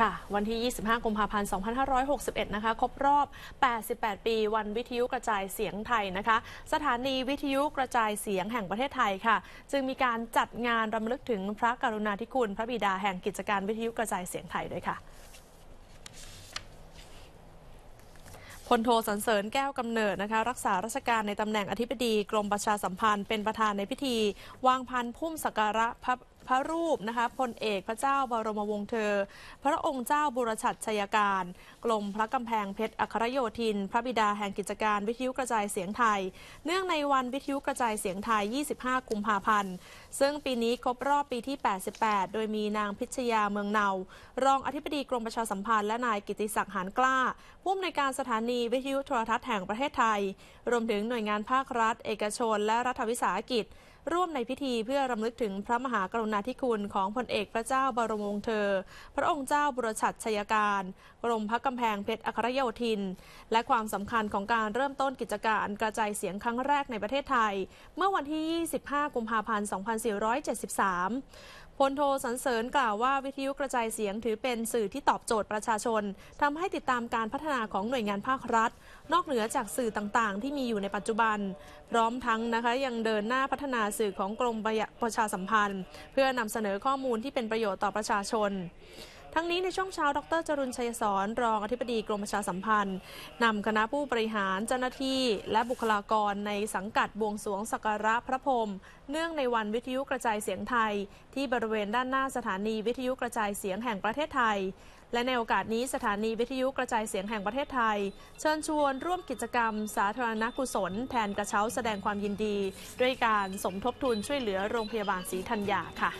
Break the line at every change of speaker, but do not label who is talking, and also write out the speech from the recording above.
ค่ะวันที่ 25กุมภาพันธ์2561นะคะ ครบรอบ88 ปี วันวิทยุกระจายเสียงไทยนะคะ สถานีวิทยุกระจายเสียงแห่งประเทศไทย ค่ะ จึงมีการจัดงานรำลึกถึงพระกรุณาธิคุณพระบิดา แห่งกิจการวิทยุกระจายเสียงไทยด้วยค่ะพลโทสันเสริญแก้วกำเนิดนะคะ รักษาราชการในตำแหน่งอธิบดีกรมประชาสัมพันธ์ เป็นประธานในพิธี วางพันธุ์พุ่มสักการะพระพระรูปนะคะพลเอกพระเจ้า บรมวงศ์เธอ พระองค์เจ้าบุรชัดชัยการ กลมพระกำแพงเพชรอัครโยธิน พระบิดาแห่งกิจการวิทยุกระจายเสียงไทย เนื่องในวันวิทยุกระจายเสียงไทย 25 กุมภาพันธ์ ซึ่งปีนี้ครบรอบปีที่ 88 โดยมีนางพิชยาเมืองเนา รองอธิบดีกรมประชาสัมพันธ์ และนายกิติศักดิ์หานกล้าผู้อำนวยการสถานีวิทยุโทรทัศน์แห่งประเทศไทย รวมถึงหน่วยงานภาครัฐ เอกชนและรัฐวิสาหกิจร่วมในพิธีเพื่อรำลึกถึงพระมหากรุณาธิคุณของพลเอกพระเจ้าบรมวงศ์เธอ พระองค์เจ้าบุรชัดชยการกรมพระกำแพงเพชร อัครโยธิน และความสำคัญของการเริ่มต้นกิจการกระจายเสียงครั้งแรกในประเทศไทย เมื่อวันที่ 25 กุมภาพันธ์ 2473พลโทสันเสริญกล่าวว่าวิทยุกระจายเสียงถือเป็นสื่อที่ตอบโจทย์ประชาชน ทำให้ติดตามการพัฒนาของหน่วยงานภาครัฐ นอกเหนือจากสื่อต่างๆ ที่มีอยู่ในปัจจุบัน พร้อมทั้งนะคะยังเดินหน้าพัฒนาสื่อของกรมประชาสัมพันธ์ เพื่อนำเสนอข้อมูลที่เป็นประโยชน์ต่อประชาชนทั้งนี้ในช่วงเช้าดรจรุนชัยสอนรองอธิบดีกรมประชาสัมพันธ์นำคณะผู้บริหารเจ้าหน้าที่และบุคลากรในสังกัดบวงสวงสักการะพระพรมเนื่องในวันวิทยุกระจายเสียงไทย ที่บริเวณด้านหน้าสถานีวิทยุกระจายเสียงแห่งประเทศไทย และในโอกาสนี้สถานีวิทยุกระจายเสียงแห่งประเทศไทย เชิญชวน ร่วมกิจกรรม สาธารณกุศล แทนกระเช้าแสดงความยินดีด้วยการสมทบทุนช่วยเหลือโรงพยาบาลศรีธัญญาค่ะ